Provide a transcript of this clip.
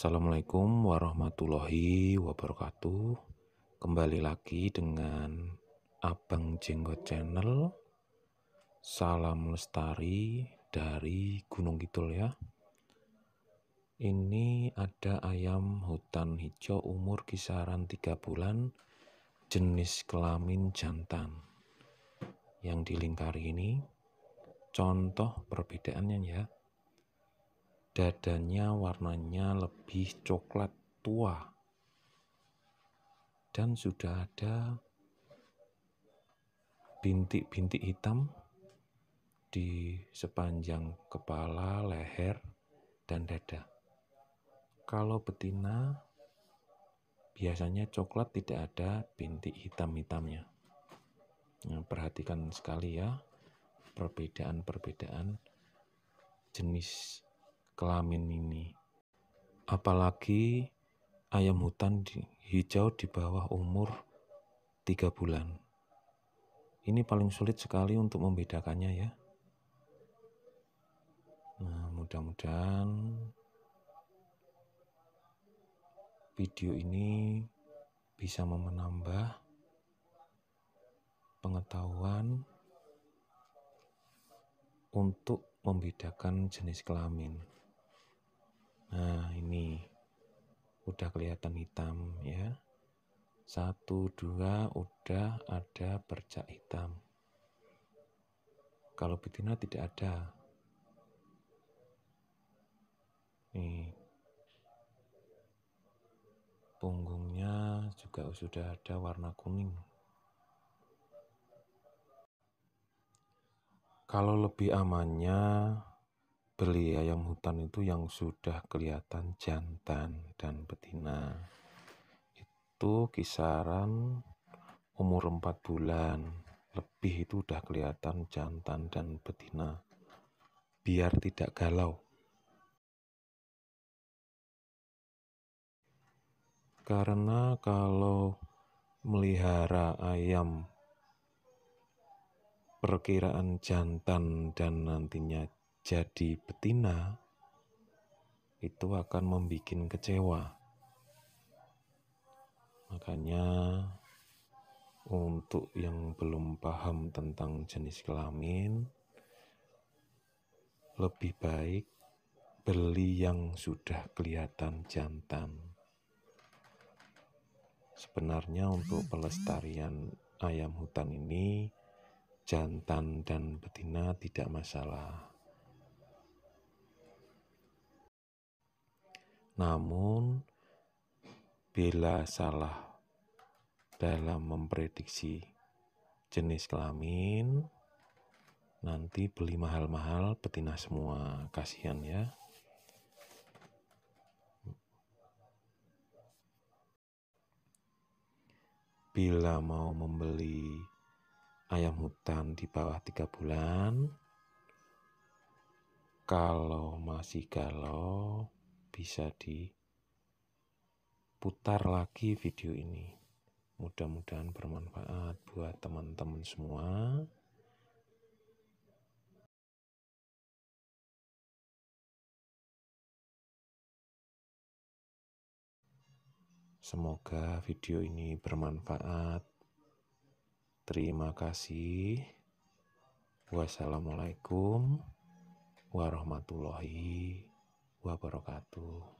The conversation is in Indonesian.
Assalamualaikum warahmatullahi wabarakatuh. Kembali lagi dengan Abang Jenggot Channel. Salam lestari dari Gunung Kidul ya. Ini ada ayam hutan hijau umur kisaran 3 bulan jenis kelamin jantan. Yang dilingkari ini contoh perbedaannya ya Dadanya warnanya lebih coklat tua dan sudah ada bintik-bintik hitam di sepanjang kepala, leher, dan dada. Kalau betina, biasanya coklat tidak ada bintik hitam-hitamnya. Nah, perhatikan sekali ya perbedaan-perbedaan jenis kelamin ini. Apalagi ayam hutan hijau di bawah umur 3 bulan. Ini paling sulit sekali untuk membedakannya ya. Nah, mudah-mudahan video ini bisa menambah pengetahuan untuk membedakan jenis kelamin. udah kelihatan hitam ya. Satu, dua, udah ada bercak hitam. Kalau betina tidak ada. Nih. Punggungnya juga sudah ada warna kuning. Kalau lebih amannya, beli ayam hutan itu yang sudah kelihatan jantan dan betina itu kisaran umur 4 bulan lebih itu udah kelihatan jantan dan betina biar tidak galau karena kalau melihara ayam perkiraan jantan dan nantinya jadi betina itu akan membuat kecewa. Makanya untuk yang belum paham tentang jenis kelamin lebih baik beli yang sudah kelihatan jantan. Sebenarnya untuk pelestarian ayam hutan ini jantan dan betina tidak masalah. Namun, bila salah dalam memprediksi jenis kelamin, nanti beli mahal-mahal betina semua. Kasihan ya. Bila mau membeli ayam hutan di bawah tiga bulan, kalau masih galau, bisa diputar lagi video ini. Mudah-mudahan bermanfaat buat teman-teman semua. Semoga video ini bermanfaat. Terima kasih. Wassalamualaikum warahmatullahi wabarakatuh.